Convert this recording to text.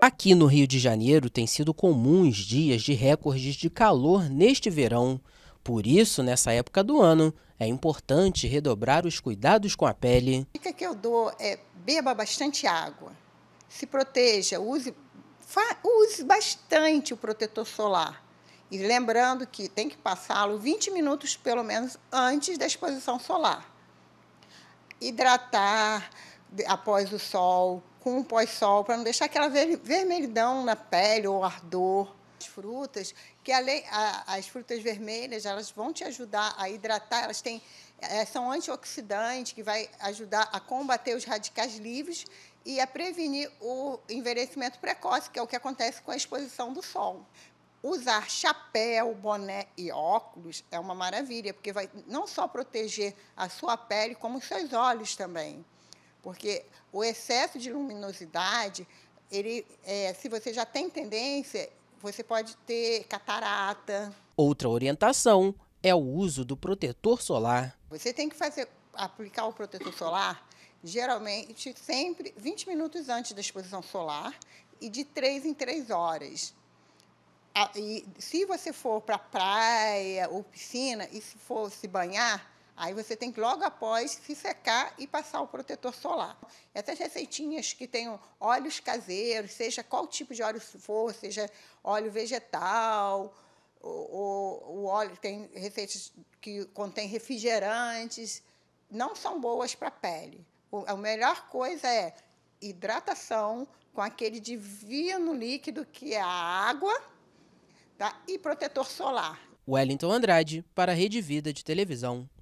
Aqui no Rio de Janeiro tem sido comuns dias de recordes de calor neste verão. Por isso, nessa época do ano, é importante redobrar os cuidados com a pele. A dica é que eu dou é beba bastante água, se proteja, use, use bastante o protetor solar. E lembrando que tem que passá-lo 20 minutos pelo menos antes da exposição solar. Hidratar após o sol, com um pós-sol, para não deixar aquela vermelhidão na pele ou ardor. As frutas, que além, a, as frutas vermelhas, elas vão te ajudar a hidratar, elas têm, eh, são antioxidantes, que vai ajudar a combater os radicais livres e a prevenir o envelhecimento precoce, que é o que acontece com a exposição do sol. Usar chapéu, boné e óculos é uma maravilha, porque vai não só proteger a sua pele, como os seus olhos também. Porque o excesso de luminosidade, ele, é, se você já tem tendência, você pode ter catarata. Outra orientação é o uso do protetor solar. Você tem que fazer aplicar o protetor solar geralmente sempre 20 minutos antes da exposição solar e de 3 em 3 horas. E se você for para praia ou piscina e se for se banhar, Aí você tem que, logo após, se secar e passar o protetor solar. Essas receitinhas que tenham óleos caseiros, seja qual tipo de óleo for, seja óleo vegetal, o, o óleo tem receitas que contém refrigerantes, não são boas para a pele. O, a melhor coisa é hidratação com aquele divino líquido que é a água tá? e protetor solar. Wellington Andrade, para a Rede Vida de Televisão.